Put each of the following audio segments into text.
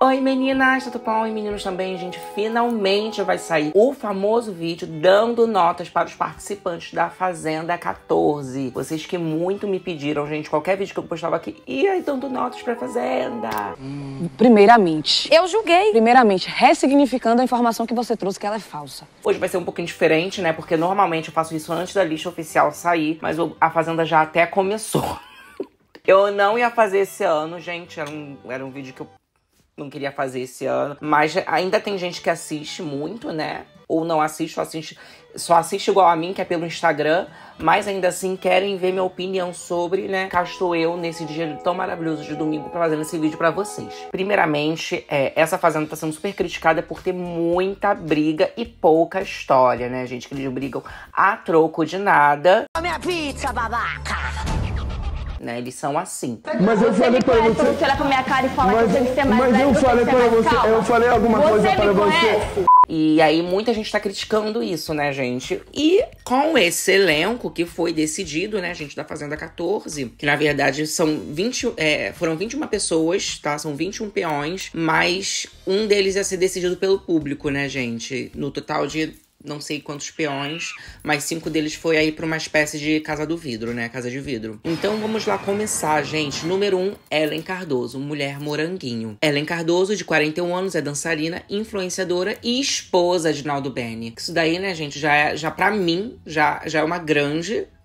Oi meninas, tudo bom? E meninos também, gente, finalmente vai sair o famoso vídeo dando notas para os participantes da Fazenda 14. Vocês que muito me pediram, gente, qualquer vídeo que eu postava aqui, e aí dando notas para Fazenda. Hum. Primeiramente, eu julguei. Primeiramente, ressignificando a informação que você trouxe que ela é falsa. Hoje vai ser um pouquinho diferente, né? Porque normalmente eu faço isso antes da lista oficial sair, mas a Fazenda já até começou. Eu não ia fazer esse ano, gente. Era um, era um vídeo que eu não queria fazer esse ano. Mas ainda tem gente que assiste muito, né? Ou não assiste, só assiste, só assiste igual a mim, que é pelo Instagram. Mas ainda assim querem ver minha opinião sobre, né? Cá estou eu nesse dia tão maravilhoso de domingo fazer esse vídeo para vocês. Primeiramente, é, essa fazenda está sendo super criticada por ter muita briga e pouca história, né, gente? Que eles brigam a troco de nada. Minha pizza, babaca! né? Eles são assim. Mas eu falei para você. Você olha é pra minha cara e fala mas, que eu que ser mais Mas eu falei para você, calma. eu falei alguma você coisa para você. E aí muita gente tá criticando isso, né, gente? E com esse elenco que foi decidido, né, gente, da Fazenda 14, que na verdade são 20, é, foram 21 pessoas, tá? São 21 peões, mas um deles ia ser decidido pelo público, né, gente? No total de não sei quantos peões, mas cinco deles foi aí para uma espécie de casa do vidro, né? Casa de vidro. Então vamos lá começar, gente. Número um, Ellen Cardoso, mulher moranguinho. Ellen Cardoso, de 41 anos, é dançarina, influenciadora e esposa de Naldo Benny. Isso daí, né, gente, já é, já para mim, já, já é uma grande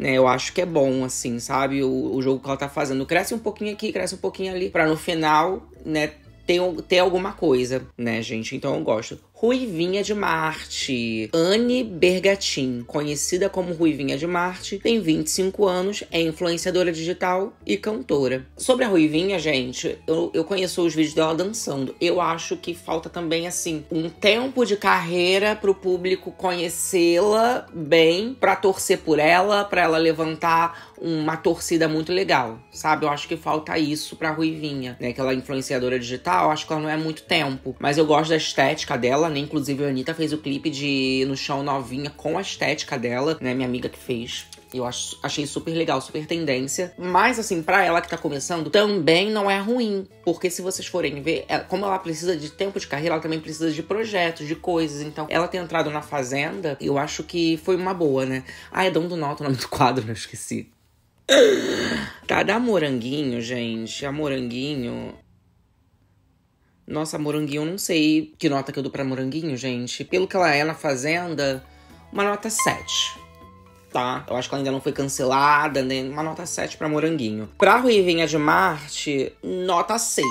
né? Eu acho que é bom, assim, sabe? O, o jogo que ela tá fazendo cresce um pouquinho aqui, cresce um pouquinho ali, para no final, né? Ter, ter alguma coisa, né, gente? Então eu gosto. Ruivinha de Marte. Anne Bergatin, conhecida como Ruivinha de Marte, tem 25 anos, é influenciadora digital e cantora. Sobre a Ruivinha, gente, eu, eu conheço os vídeos dela dançando. Eu acho que falta também, assim, um tempo de carreira pro público conhecê-la bem, pra torcer por ela, pra ela levantar uma torcida muito legal, sabe? Eu acho que falta isso pra Ruivinha, né? Que ela influenciadora digital, acho que ela não é muito tempo. Mas eu gosto da estética dela, né? Inclusive, a Anitta fez o clipe de No Chão Novinha com a estética dela, né? Minha amiga que fez. Eu acho, achei super legal, super tendência. Mas, assim, para ela que tá começando, também não é ruim. Porque se vocês forem ver, é, como ela precisa de tempo de carreira, ela também precisa de projetos, de coisas. Então, ela ter entrado na Fazenda, eu acho que foi uma boa, né? Ah, é Dom do Noto, o nome do quadro, eu esqueci. Tá, da Moranguinho, gente. A Moranguinho, nossa, Moranguinho, eu não sei que nota que eu dou pra Moranguinho, gente. Pelo que ela é na Fazenda, uma nota 7 tá? Eu acho que ela ainda não foi cancelada, né? Uma nota 7 para Moranguinho. Pra Ruivinha de Marte, nota 6.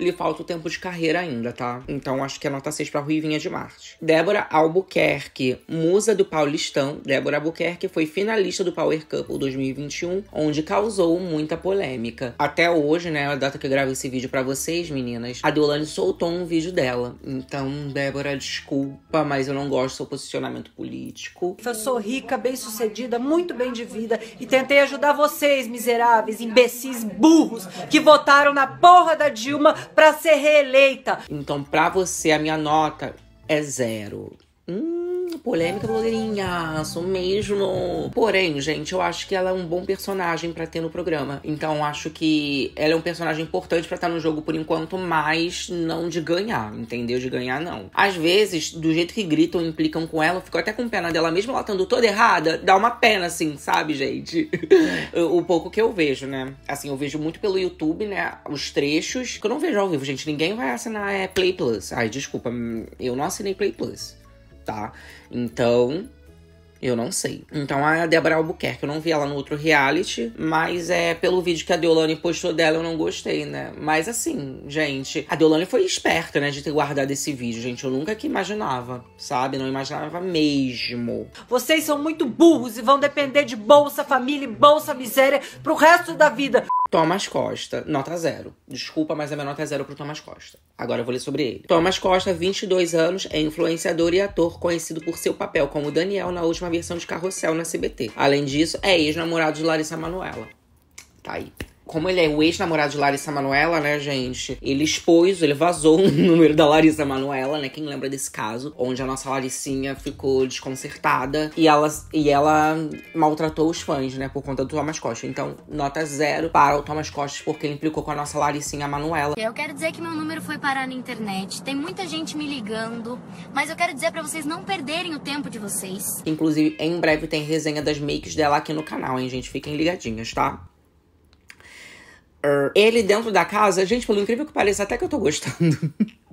Lhe falta o tempo de carreira ainda, tá? Então acho que é nota 6 pra Ruivinha de Marte. Débora Albuquerque, musa do Paulistão. Débora Albuquerque foi finalista do Power Couple 2021, onde causou muita polêmica. Até hoje, né? A data que eu gravo esse vídeo para vocês, meninas, a Deolane soltou um vídeo dela. Então, Débora, desculpa, mas eu não gosto do seu posicionamento político. Eu sou rica, bem sucedida sucedida muito bem de vida e tentei ajudar vocês, miseráveis, imbecis, burros, que votaram na porra da Dilma para ser reeleita. Então, para você, a minha nota é zero polêmica, blogueirinha, sou mesmo. Porém, gente, eu acho que ela é um bom personagem para ter no programa. Então acho que ela é um personagem importante para estar tá no jogo por enquanto, mas não de ganhar, entendeu? De ganhar, não. Às vezes, do jeito que gritam, implicam com ela, eu fico até com pena dela, mesmo ela estando toda errada, dá uma pena, assim, sabe, gente? o pouco que eu vejo, né? Assim, eu vejo muito pelo YouTube, né? Os trechos, que eu não vejo ao vivo, gente. Ninguém vai assinar é, Play Plus. Ai, desculpa, eu não assinei Play Plus tá? Então, eu não sei. Então a Débora Albuquerque, eu não vi ela no outro reality, mas é pelo vídeo que a Deolane postou dela, eu não gostei, né? Mas assim, gente, a Deolane foi esperta, né, de ter guardado esse vídeo, gente. Eu nunca que imaginava, sabe? Não imaginava mesmo. Vocês são muito burros e vão depender de Bolsa Família e Bolsa Miséria pro resto da vida. Thomas Costa, nota zero. Desculpa, mas a minha nota é zero pro Thomas Costa. Agora eu vou ler sobre ele. Thomas Costa, 22 anos, é influenciador e ator conhecido por seu papel como Daniel na última versão de Carrossel na CBT. Além disso, é ex-namorado de Larissa Manoela. Tá aí como ele é o ex-namorado de Larissa Manuela, né, gente? Ele expôs, ele vazou o número da Larissa Manuela, né? Quem lembra desse caso? Onde a nossa Laricinha ficou desconcertada e ela, e ela maltratou os fãs, né? Por conta do Thomas Costa. Então, nota zero para o Thomas Costa, porque ele implicou com a nossa Laricinha Manuela. Eu quero dizer que meu número foi parar na internet. Tem muita gente me ligando, mas eu quero dizer para vocês não perderem o tempo de vocês. Inclusive, em breve tem resenha das makes dela aqui no canal, hein, gente? Fiquem ligadinhos, tá? Ele dentro da casa, gente, pelo incrível que pareça, até que eu tô gostando.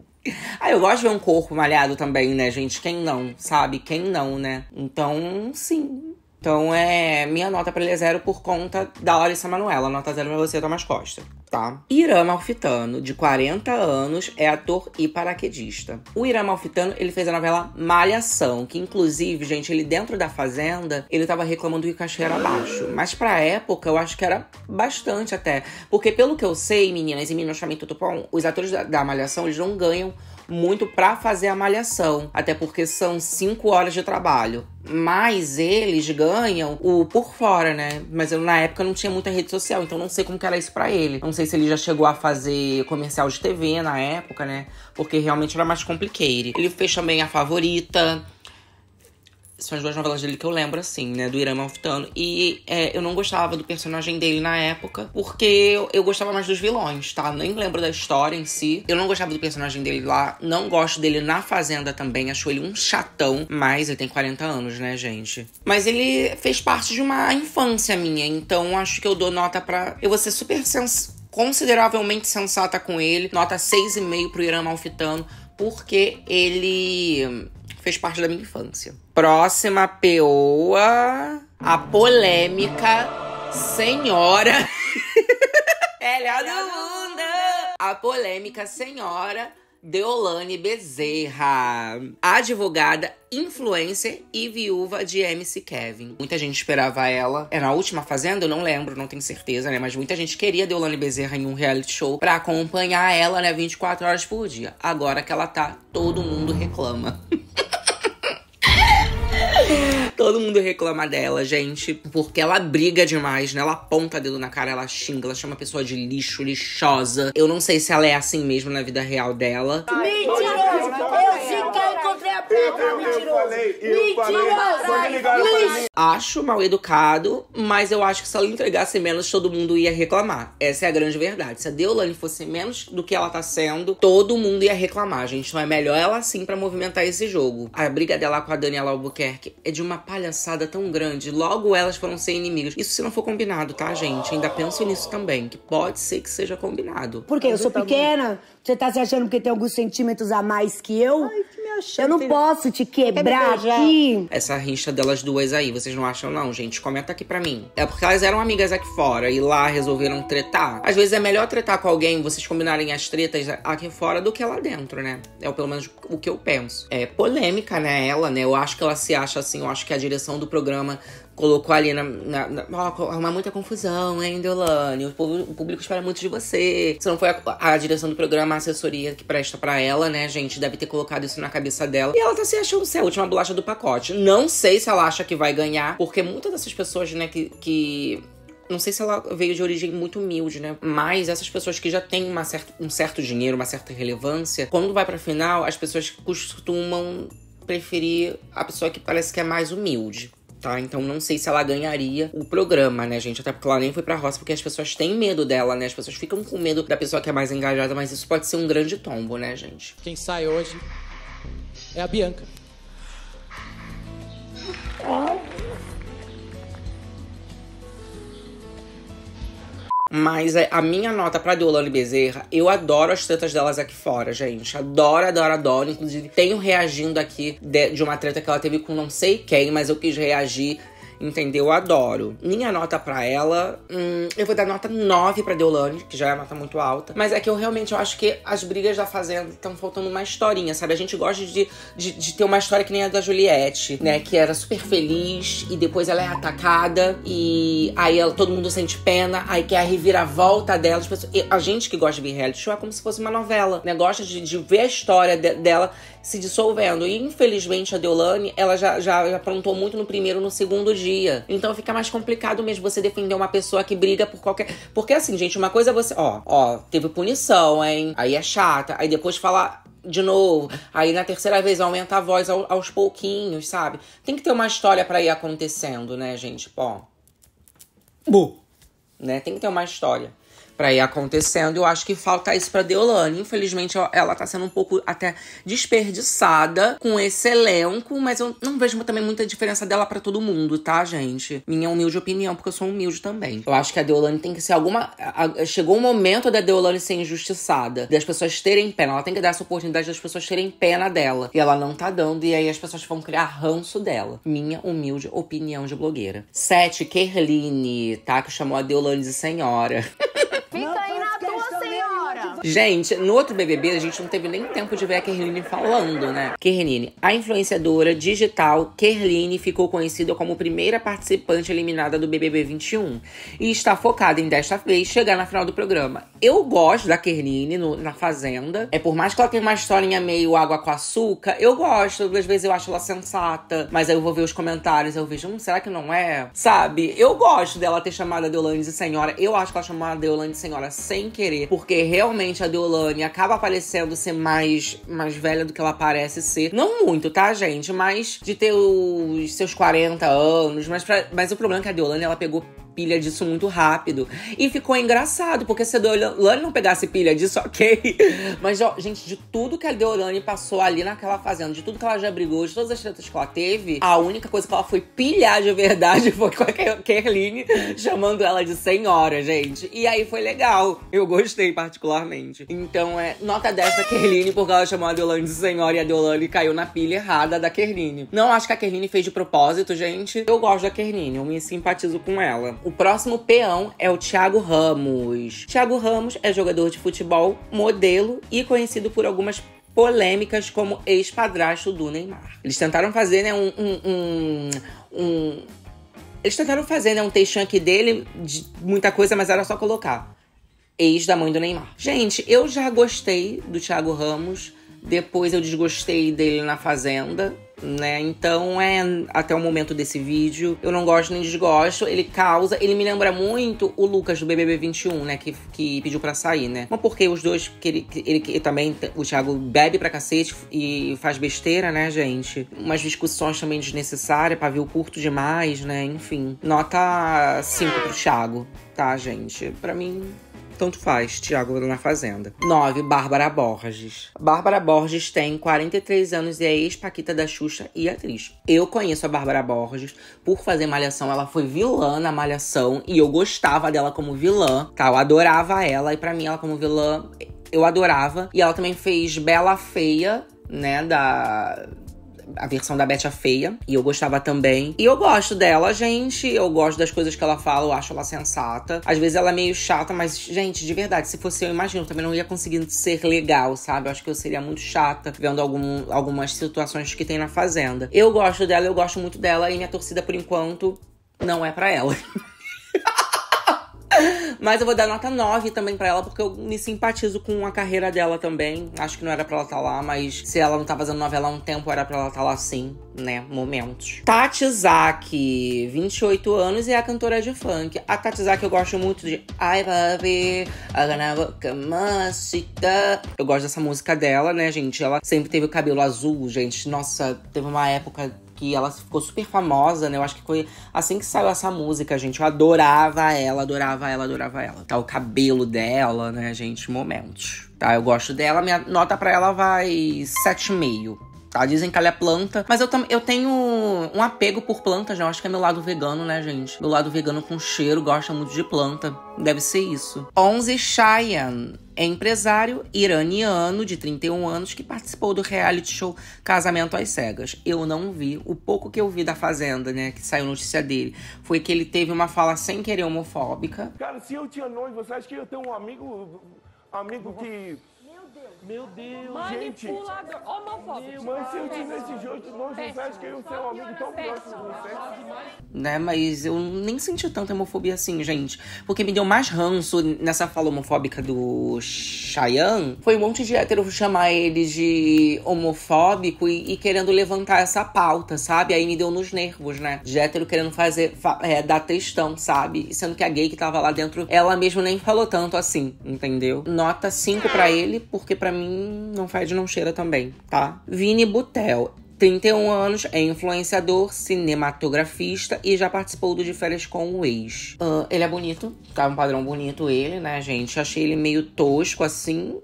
Ah, eu gosto de ver um corpo malhado também, né, gente? Quem não, sabe? Quem não, né? Então, sim, então, é, minha nota para ele é zero por conta da Larissa Manoela. Nota zero pra você, Tomás Costa, tá? Irã Malfitano, de 40 anos, é ator e paraquedista. O Irã Malfitano, ele fez a novela Malhação, que inclusive, gente, ele dentro da Fazenda, ele tava reclamando que o cachê era baixo. Mas pra época, eu acho que era bastante até. Porque pelo que eu sei, meninas e meninos, chamem tudo bom, os atores da, da Malhação, eles não ganham muito para fazer a malhação, até porque são cinco horas de trabalho mas eles ganham o por fora, né? Mas eu, na época não tinha muita rede social, então não sei como que era isso para ele. Não sei se ele já chegou a fazer comercial de TV na época, né? Porque realmente era mais complicado. Ele fez também a favorita, são as duas novelas dele que eu lembro, assim, né? Do Irã Alfitano. E é, eu não gostava do personagem dele na época, porque eu, eu, gostava mais dos vilões, tá? Nem lembro da história em si. Eu não gostava do personagem dele lá, não gosto dele na Fazenda também. Acho ele um chatão, mas ele tem 40 anos, né, gente? Mas ele fez parte de uma infância minha, então acho que eu dou nota pra. Eu vou ser super sens... consideravelmente sensata com ele, nota 6,5 pro Irã Malfitano, porque ele fez parte da minha infância. Próxima peoa, a polêmica senhora. Ela é do mundo! A polêmica senhora Deolane Bezerra, advogada, influencer e viúva de MC Kevin. Muita gente esperava ela. Era é na última fazenda? Eu não lembro, não tenho certeza, né? Mas muita gente queria Deolane Bezerra em um reality show pra acompanhar ela, né, 24 horas por dia. Agora que ela tá, todo mundo reclama. todo mundo reclama dela, gente, porque ela briga demais, né? Ela aponta dedo na cara, ela xinga, ela chama a pessoa de lixo, lixosa. Eu não sei se ela é assim mesmo na vida real dela. Mentira! mentiroso. Acho mal educado, mas eu acho que se ela entregasse menos, todo mundo ia reclamar. Essa é a grande verdade. Se a Deolane fosse menos do que ela tá sendo, todo mundo ia reclamar, gente. Então é melhor ela sim para movimentar esse jogo. A briga dela com a Daniela Albuquerque é de uma palhaçada tão grande. Logo elas foram ser inimigas. Isso se não for combinado, tá, gente? Ainda penso nisso também, que pode ser que seja combinado. Porque eu sou pequena, você tá se achando porque tem alguns centímetros a mais que eu? Ai, que me Eu não posso te quebrar aqui. Essa rincha delas duas aí, vocês não acham não, gente? Comenta aqui pra mim. É porque elas eram amigas aqui fora e lá resolveram tretar. Às vezes é melhor tretar com alguém, vocês combinarem as tretas aqui fora do que lá dentro, né? É pelo menos o que eu penso. É polêmica, né? Ela, né? Eu acho que ela se acha assim, eu acho que a direção do programa colocou ali na. na, na ó, arrumar muita confusão, hein, Deolane? O, povo, o público espera muito de você. Se não foi a, a, direção do programa, a assessoria que presta para ela, né, gente? Deve ter colocado isso na cabeça dela. E ela tá se achando ser a última bolacha do pacote. Não sei se ela acha que vai ganhar, porque muitas dessas pessoas, né, que. que não sei se ela veio de origem muito humilde, né? Mas essas pessoas que já têm uma certa, um certo dinheiro, uma certa relevância, quando vai pra final, as pessoas costumam preferir a pessoa que parece que é mais humilde tá? Então não sei se ela ganharia o programa, né, gente? Até porque ela nem foi pra roça porque as pessoas têm medo dela, né? As pessoas ficam com medo da pessoa que é mais engajada, mas isso pode ser um grande tombo, né, gente? Quem sai hoje é a Bianca. Mas é, a minha nota pra Deolane Bezerra, eu adoro as tretas delas aqui fora, gente. Adoro, adoro, adoro. Inclusive, tenho reagindo aqui de, de uma treta que ela teve com não sei quem, mas eu quis reagir entendeu? Adoro. Minha nota para ela, hum, eu vou dar nota 9 para Deolane, que já é uma nota muito alta. Mas é que eu realmente eu acho que as brigas da Fazenda estão faltando uma historinha, sabe? A gente gosta de, de, de, ter uma história que nem a da Juliette, né? Que era super feliz e depois ela é atacada e aí ela, todo mundo sente pena, aí quer a reviravolta dela. Pessoas, tipo assim, a gente que gosta de ver reality show é como se fosse uma novela, né? Gosta de, de ver a história de, dela se dissolvendo. E infelizmente a Deolane, ela já, já, já aprontou muito no primeiro, no segundo dia. Então fica mais complicado mesmo você defender uma pessoa que briga por qualquer. Porque assim, gente, uma coisa é você. Ó, ó, teve punição, hein? Aí é chata. Aí depois fala de novo. Aí na terceira vez aumenta a voz aos pouquinhos, sabe? Tem que ter uma história para ir acontecendo, né, gente? Bom. Bu. Né? Tem que ter uma história para ir acontecendo. Eu acho que falta isso para Deolane. Infelizmente, ela tá sendo um pouco até desperdiçada com esse elenco, mas eu não vejo também muita diferença dela para todo mundo, tá, gente? Minha humilde opinião, porque eu sou humilde também. Eu acho que a Deolane tem que ser alguma. Chegou o um momento da Deolane ser injustiçada, das pessoas terem pena. Ela tem que dar essa oportunidade das pessoas terem pena dela. E ela não tá dando, e aí as pessoas vão criar ranço dela. Minha humilde opinião de blogueira. 7. Kerline, tá? Que chamou a Deolane de senhora. Pizza no, Gente, no outro BBB a gente não teve nem tempo de ver a Kerline falando, né? Kerline, a influenciadora digital Kerline ficou conhecida como primeira participante eliminada do BBB 21 e está focada em desta vez chegar na final do programa. Eu gosto da Kerline no, na Fazenda. É por mais que ela tenha uma historinha meio água com açúcar, eu gosto. Às vezes eu acho ela sensata, mas aí eu vou ver os comentários, eu vejo, hum, será que não é? Sabe? Eu gosto dela ter chamado a Deolane de senhora. Eu acho que ela chamou a Deolane de senhora sem querer, porque realmente realmente a Deolane acaba aparecendo ser mais, mais velha do que ela parece ser. Não muito, tá, gente? Mas de ter os seus 40 anos. Mas, pra, mas o problema é que a Deolane, ela pegou pilha disso muito rápido. E ficou engraçado, porque se a Deolane não pegasse pilha disso, ok. Mas, ó, gente, de tudo que a Deolane passou ali naquela fazenda, de tudo que ela já brigou, de todas as tretas que ela teve, a única coisa que ela foi pilhar de verdade foi com a Kerline chamando ela de senhora, gente. E aí foi legal. Eu gostei particularmente. Então, é nota 10 Kerline, porque ela chamou a Deolane de senhora e a Deolane caiu na pilha errada da Kerline. Não acho que a Kerline fez de propósito, gente. Eu gosto da Kerline, eu me simpatizo com ela. O próximo peão é o Thiago Ramos. Thiago Ramos é jogador de futebol, modelo e conhecido por algumas polêmicas como ex-padrasto do Neymar. Eles tentaram fazer né, um, um, um, um... Eles tentaram fazer né, um textão aqui dele de muita coisa, mas era só colocar ex da mãe do Neymar. Gente, eu já gostei do Thiago Ramos, depois eu desgostei dele na Fazenda né? Então é até o momento desse vídeo. Eu não gosto nem desgosto. Ele causa. Ele me lembra muito o Lucas do BBB 21, né? Que, que pediu para sair, né? Mas porque os dois. Que ele, que ele que também. O Thiago bebe pra cacete e faz besteira, né, gente? Umas discussões também desnecessárias, pavio curto demais, né? Enfim. Nota 5 pro Thiago, tá, gente? Pra mim, tanto faz, Tiago na Fazenda. 9. Bárbara Borges. Bárbara Borges tem 43 anos e é ex-paquita da Xuxa e atriz. Eu conheço a Bárbara Borges por fazer Malhação. Ela foi vilã na Malhação e eu gostava dela como vilã, tá? Eu adorava ela e para mim ela como vilã eu adorava. E ela também fez Bela Feia, né, da a versão da Betty a feia. E eu gostava também. E eu gosto dela, gente. Eu gosto das coisas que ela fala, eu acho ela sensata. Às vezes ela é meio chata, mas, gente, de verdade, se fosse eu, imagino, também não ia conseguir ser legal, sabe? Eu acho que eu seria muito chata vendo algum, algumas situações que tem na Fazenda. Eu gosto dela, eu gosto muito dela. E minha torcida, por enquanto, não é para ela. Mas eu vou dar nota 9 também para ela, porque eu me simpatizo com a carreira dela também. Acho que não era pra ela estar tá lá, mas se ela não tá fazendo novela há um tempo, era pra ela estar tá lá sim, né? Momentos. Tati Zaki, 28 anos e é a cantora de funk. A Tati Zaki eu gosto muito de I Love It, Eu gosto dessa música dela, né, gente? Ela sempre teve o cabelo azul, gente. Nossa, teve uma época que ela ficou super famosa, né? Eu acho que foi assim que saiu essa música, gente. Eu adorava ela, adorava ela, adorava ela. Tá, o cabelo dela, né, gente? Momentos. Tá, eu gosto dela. Minha nota para ela vai 7,5. Tá? Dizem que ela é planta, mas eu, eu tenho um apego por plantas, né? Eu acho que é meu lado vegano, né, gente? Meu lado vegano com cheiro, gosta muito de planta. Deve ser isso. 11 Cheyenne é empresário iraniano de 31 anos que participou do reality show Casamento às Cegas. Eu não vi, o pouco que eu vi da Fazenda, né, que saiu notícia dele, foi que ele teve uma fala sem querer homofóbica. Cara, se eu tinha noivo, você acha que eu tenho um amigo, amigo que meu Deus! Manipulador! Homofóbico. malfóbico! Mas se eu tivesse esse jogo, não, você acha que eu um amigo tão próximo do Né, mas eu nem senti tanta homofobia assim, gente. Porque me deu mais ranço nessa fala homofóbica do Cheyenne. Foi um monte de hétero chamar ele de homofóbico e, e querendo levantar essa pauta, sabe? Aí me deu nos nervos, né? De hétero querendo fazer, fa é, dar textão, sabe? Sendo que a gay que tava lá dentro, ela mesmo nem falou tanto assim, entendeu? Nota 5 para ele, porque para mim mim não de não cheira também, tá? Vini Butel. 31 anos, é influenciador, cinematografista e já participou do De Férias com o Ex. Uh, ele é bonito, tá um padrão bonito ele, né, gente? Achei ele meio tosco assim.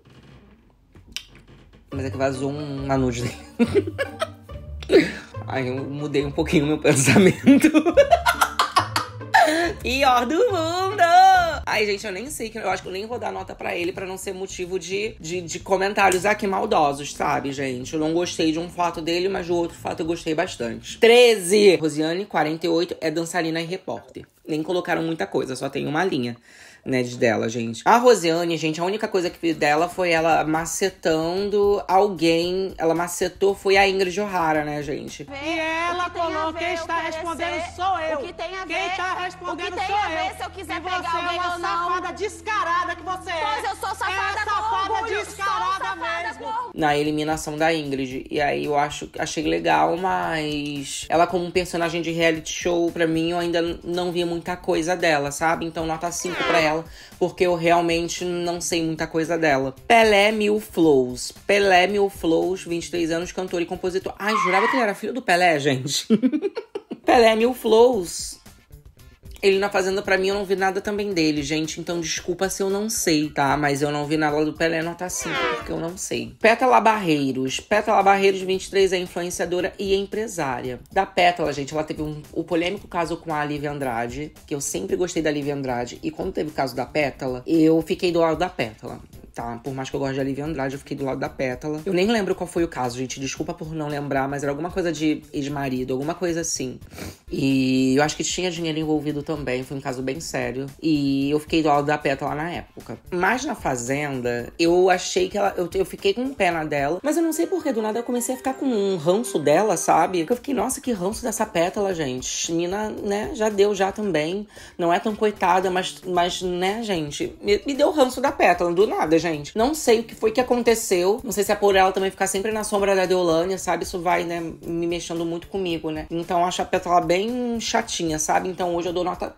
Mas é que vazou uma nude dele. Aí eu mudei um pouquinho meu pensamento. Pior do mundo! Ai, gente, eu nem sei. Eu acho que eu nem vou dar nota para ele para não ser motivo de, de, de comentários aqui maldosos, sabe, gente? Eu não gostei de um fato dele, mas do outro fato eu gostei bastante. 13! Rosiane, 48, é dançarina e repórter. Nem colocaram muita coisa, só tem uma linha. Né, de dela, gente. A Rosiane, gente, a única coisa que vi dela foi ela macetando alguém. Ela macetou foi a Ingrid O'Hara, né, gente? E ela colocou, quem está respondendo sou eu. Que quem está respondendo que sou eu. Ver, se eu quiser e você é uma safada descarada que você é. Pois eu sou safada, é safada orgulho, descarada safada mesmo. Na eliminação da Ingrid. E aí eu acho, achei legal, mas ela como um personagem de reality show, pra mim, eu ainda não vi muita coisa dela, sabe? Então nota 5 pra ela ah, porque eu realmente não sei muita coisa dela. Pelé Mil Flows. Pelé Mil Flows, 23 anos, cantor e compositor. Ai, jurava que ele era filho do Pelé, gente. Pelé Mil Flows ele na tá Fazenda, para mim, eu não vi nada também dele, gente. Então, desculpa se eu não sei, tá? Mas eu não vi nada do Pelé nota tá assim, 5, porque eu não sei. Pétala Barreiros. Pétala Barreiros, 23, é influenciadora e empresária. Da Pétala, gente, ela teve um, o polêmico caso com a Lívia Andrade, que eu sempre gostei da Lívia Andrade. E quando teve o caso da Pétala, eu fiquei do lado da Pétala tá? Por mais que eu goste de Olivia Andrade, eu fiquei do lado da Pétala. Eu nem lembro qual foi o caso, gente. Desculpa por não lembrar, mas era alguma coisa de ex-marido, alguma coisa assim. E eu acho que tinha dinheiro envolvido também, foi um caso bem sério. E eu fiquei do lado da Pétala na época. Mas na Fazenda, eu achei que ela. Eu, eu fiquei com o pé na dela, mas eu não sei porque do nada eu comecei a ficar com um ranço dela, sabe? Eu fiquei, nossa, que ranço dessa Pétala, gente. Mina, né, já deu já também. Não é tão coitada, mas, mas né, gente, me, me deu ranço da Pétala, do nada, gente. Não sei o que foi que aconteceu. Não sei se é por ela também ficar sempre na sombra da Deolane, sabe? Isso vai, né, me mexendo muito comigo, né? Então acho a pétala bem chatinha, sabe? Então hoje eu dou nota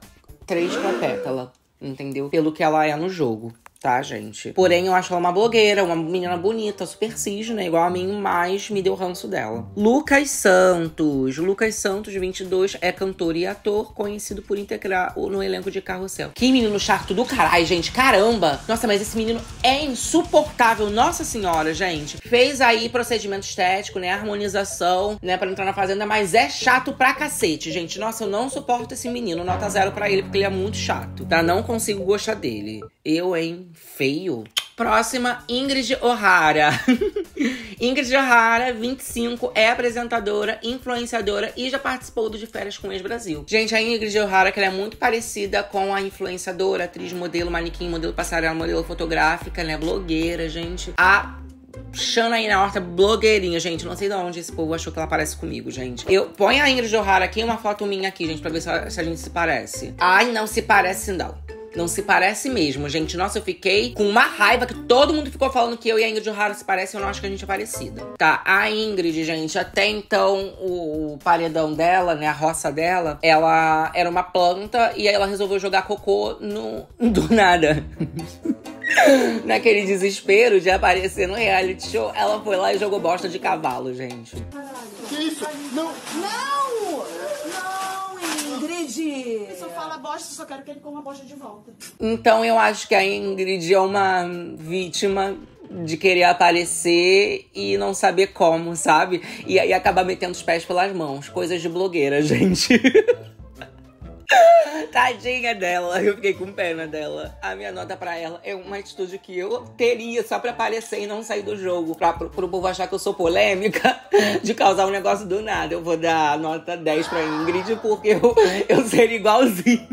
3 pra pétala. Entendeu? Pelo que ela é no jogo tá, gente? Hum. Porém, eu acho ela uma blogueira, uma menina bonita, super cisne, igual a mim, mas me deu ranço dela. Lucas Santos. Lucas Santos, de 22, é cantor e ator, conhecido por integrar no elenco de Carrossel. Que menino chato do caralho, gente. Caramba! Nossa, mas esse menino é insuportável. Nossa senhora, gente. Fez aí procedimento estético, né? Harmonização, né? Pra entrar na fazenda, mas é chato pra cacete, gente. Nossa, eu não suporto esse menino. Nota zero pra ele, porque ele é muito chato, tá? Não consigo gostar dele. Eu, hein? feio. Próxima, Ingrid O'Hara. Ingrid O'Hara, 25, é apresentadora, influenciadora e já participou do De Férias com Ex-Brasil. Gente, a Ingrid O'Hara, que ela é muito parecida com a influenciadora, atriz, modelo, manequim, modelo passarela, modelo fotográfica, né? Blogueira, gente. A Xana aí na horta, blogueirinha, gente. Não sei de onde esse povo achou que ela parece comigo, gente. Eu ponho a Ingrid O'Hara aqui uma foto minha aqui, gente, pra ver se a, se a gente se parece. Ai, não se parece, não. Não se parece mesmo, gente. Nossa, eu fiquei com uma raiva que todo mundo ficou falando que eu e a Ingrid O'Hara se parecem. Eu não acho que a gente é parecida. Tá, a Ingrid, gente, até então o, paredão dela, né, a roça dela, ela era uma planta e ela resolveu jogar cocô no, do nada. Naquele desespero de aparecer no reality show, ela foi lá e jogou bosta de cavalo, gente. Que isso? Não! Não! fala bosta, só quero que ele coma bosta de volta. Então eu acho que a Ingrid é uma vítima de querer aparecer e não saber como, sabe? E aí acabar metendo os pés pelas mãos. Coisas de blogueira, gente. Tadinha dela, eu fiquei com pena dela. A minha nota para ela é uma atitude que eu teria só pra aparecer e não sair do jogo, pra, pro, pro povo achar que eu sou polêmica, de causar um negócio do nada. Eu vou dar nota 10 pra Ingrid porque eu, eu seria igualzinha.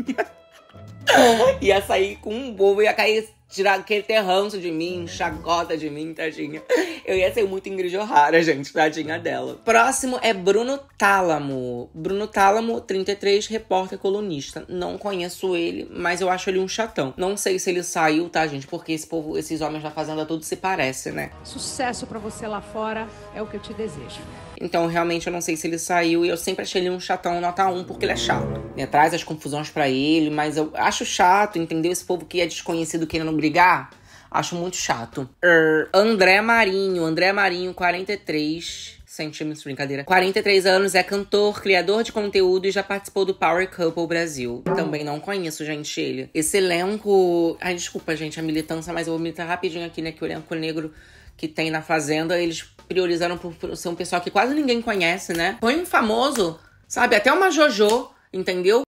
ia sair com um bobo, ia cair tirar, aquele terranço de mim, é. chacota de mim, tadinha. Eu ia ser muito Ingrid O'Hara, gente, tadinha dela. Próximo é Bruno Tálamo. Bruno Tálamo, 33, repórter colunista. Não conheço ele, mas eu acho ele um chatão. Não sei se ele saiu, tá, gente? Porque esse povo, esses homens da fazenda todos se parecem, né? Sucesso para você lá fora é o que eu te desejo. Então, realmente, eu não sei se ele saiu. E eu sempre achei ele um chatão nota 1, porque ele é chato. Né? Traz as confusões para ele, mas eu acho chato, entendeu? Esse povo que é desconhecido querendo brigar, acho muito chato. Er, André Marinho, André Marinho, 43 centímetros, brincadeira. 43 anos, é cantor, criador de conteúdo e já participou do Power Couple Brasil. Também não conheço, gente, ele. Esse elenco. Ai, desculpa, gente, a militância, mas eu vou militar rapidinho aqui, né? Que o elenco negro que tem na Fazenda, eles priorizaram por ser um pessoal que quase ninguém conhece, né? Põe um famoso, sabe? Até uma JoJo, entendeu?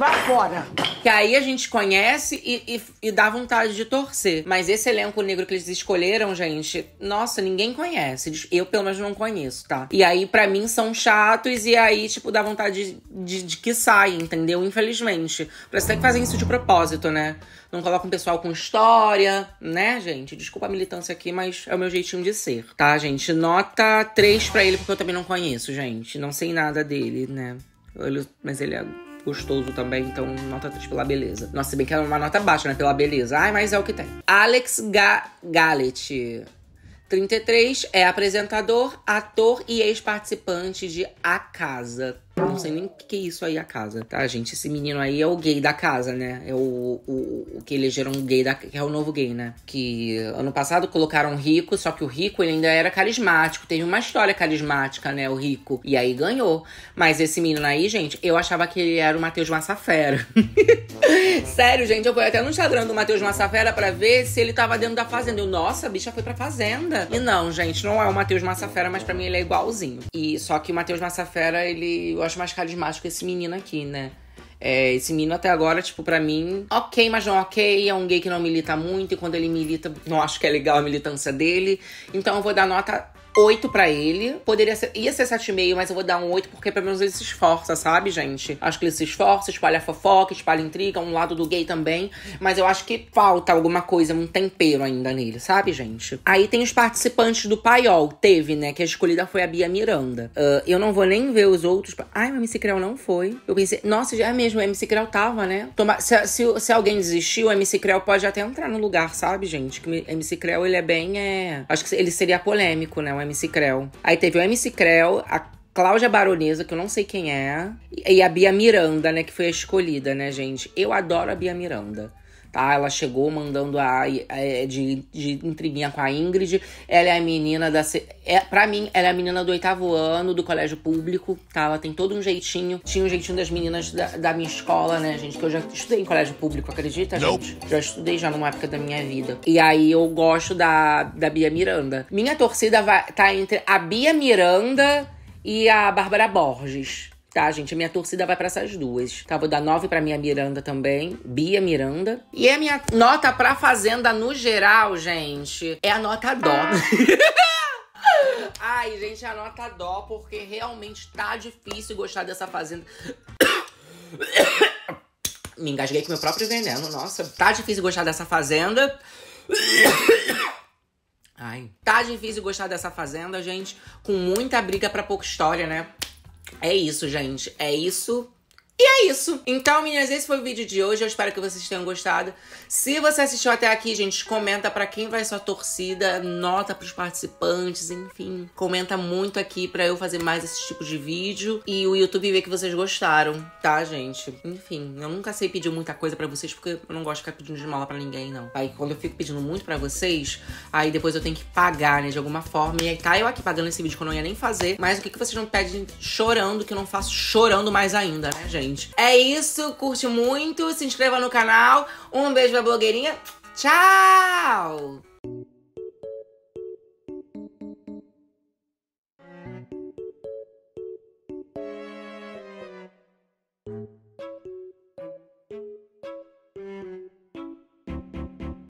Vá fora. Que aí a gente conhece e, e, e, dá vontade de torcer. Mas esse elenco negro que eles escolheram, gente, nossa, ninguém conhece. Eu, pelo menos, não conheço, tá? E aí, para mim, são chatos e aí, tipo, dá vontade de, de, de que saia, entendeu? Infelizmente. Parece que que fazem isso de propósito, né? Não coloca um pessoal com história, né, gente? Desculpa a militância aqui, mas é o meu jeitinho de ser, tá, gente? Nota 3 para ele, porque eu também não conheço, gente. Não sei nada dele, né? mas ele é gostoso também, então nota 3 pela beleza. Nossa, se bem que é uma nota baixa, né? Pela beleza. Ai, mas é o que tem. Alex Ga Gallet. 33 é apresentador, ator e ex-participante de A Casa eu não ah. sei nem o que, que é isso aí a casa, tá, gente? Esse menino aí é o gay da casa, né? É o, o, o que elegeram o gay da que é o novo gay, né? Que ano passado colocaram o rico, só que o rico ele ainda era carismático, teve uma história carismática, né? O rico. E aí ganhou. Mas esse menino aí, gente, eu achava que ele era o Matheus Massafera. Sério, gente, eu fui até no Instagram do Matheus Massafera para ver se ele tava dentro da fazenda. Eu, nossa, a bicha foi pra fazenda. E não, gente, não é o Matheus Massafera, mas para mim ele é igualzinho. E só que o Matheus Massafera, ele eu acho mais carismático esse menino aqui, né? É, esse menino até agora, tipo, para mim, ok, mas não ok. É um gay que não milita muito, e quando ele milita, não acho que é legal a militância dele. Então eu vou dar nota 8 para ele. Poderia ser. Ia ser 7,5, mas eu vou dar um 8, porque pelo menos ele se esforça, sabe, gente? Acho que ele se esforça, espalha fofoca, espalha intriga, um lado do gay também. Mas eu acho que falta alguma coisa, um tempero ainda nele, sabe, gente? Aí tem os participantes do paiol. Teve, né? Que a escolhida foi a Bia Miranda. Uh, eu não vou nem ver os outros. Ai, o MC Creu não foi. Eu pensei, nossa, já é mesmo, o MC Creu tava, né? Toma, se, se, se alguém desistiu, o MC Creu pode até entrar no lugar, sabe, gente? Que o MC Creu, ele é bem. É... Acho que ele seria polêmico, né? o MC Creu. Aí teve o MC Creu, a Cláudia Baronesa, que eu não sei quem é, e a Bia Miranda, né, que foi a escolhida, né, gente? Eu adoro a Bia Miranda tá? Ela chegou mandando a, a de, de intriguinha com a Ingrid. Ela é a menina da. É, pra mim, ela é a menina do oitavo ano do colégio público, tá? Ela tem todo um jeitinho. Tinha um jeitinho das meninas da, da minha escola, né, gente? Que eu já estudei em colégio público, acredita, Não. gente? Já estudei já numa época da minha vida. E aí eu gosto da, da Bia Miranda. Minha torcida vai, tá entre a Bia Miranda e a Bárbara Borges Tá, gente, a minha torcida vai para essas duas. Tá, vou dar nove para minha Miranda também, Bia Miranda. E a minha nota pra Fazenda no geral, gente, é a nota dó. Ah. Ai, gente, é a nota dó, porque realmente tá difícil gostar dessa Fazenda. Me engasguei com meu próprio veneno, nossa. Tá difícil gostar dessa Fazenda. Ai. Tá difícil gostar dessa Fazenda, gente, com muita briga pra pouca história, né? É isso, gente. É isso. E é isso. Então, meninas, esse foi o vídeo de hoje. Eu espero que vocês tenham gostado. Se você assistiu até aqui, gente, comenta para quem vai sua torcida, nota para os participantes, enfim. Comenta muito aqui para eu fazer mais esse tipo de vídeo e o YouTube ver que vocês gostaram, tá, gente? Enfim, eu nunca sei pedir muita coisa para vocês porque eu não gosto de ficar pedindo de mala para ninguém, não. Aí quando eu fico pedindo muito para vocês, aí depois eu tenho que pagar, né, de alguma forma. E aí tá eu aqui pagando esse vídeo que eu não ia nem fazer. Mas o que, que vocês não pedem chorando, que eu não faço chorando mais ainda, né, gente? gente. É isso, curte muito, se inscreva no canal. Um beijo pra blogueirinha. Tchau!